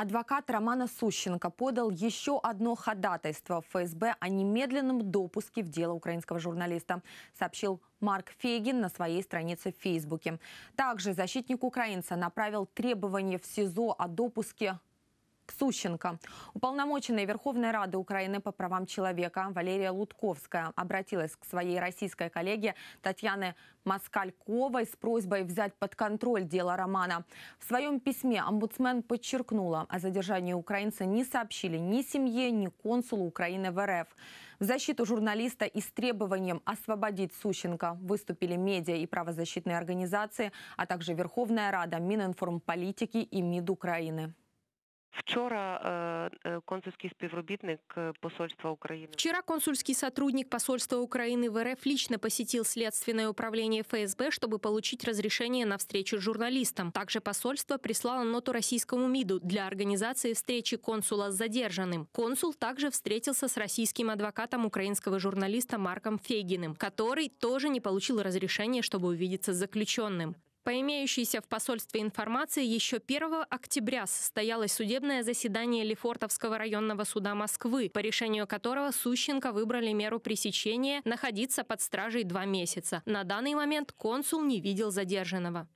Адвокат Романа Сущенко подал еще одно ходатайство ФСБ о немедленном допуске в дело украинского журналиста, сообщил Марк Фейгин на своей странице в Фейсбуке. Также защитник украинца направил требование в СИЗО о допуске Сущенко. Уполномоченная Верховной Рады Украины по правам человека Валерия Лутковская обратилась к своей российской коллеге Татьяне Москальковой с просьбой взять под контроль дело Романа. В своем письме омбудсмен подчеркнула, о задержании украинца не сообщили ни семье, ни консулу Украины в РФ. В защиту журналиста и с требованием освободить Сущенко выступили медиа и правозащитные организации, а также Верховная Рада, Мининформполитики и МИД Украины. Вчера э, э, консульский співробітник посольства Украины. Вчера консульский сотрудник посольства Украины в РФ лично посетил следственное управление ФСБ, чтобы получить разрешение на встречу с журналистом. Также посольство прислало ноту российскому МИДу для организации встречи консула с задержанным. Консул также встретился с российским адвокатом украинского журналиста Марком Фейгиным, который тоже не получил разрешения, чтобы увидеться с заключенным. По имеющейся в посольстве информации, еще 1 октября состоялось судебное заседание Лефортовского районного суда Москвы, по решению которого Сущенко выбрали меру пресечения находиться под стражей два месяца. На данный момент консул не видел задержанного.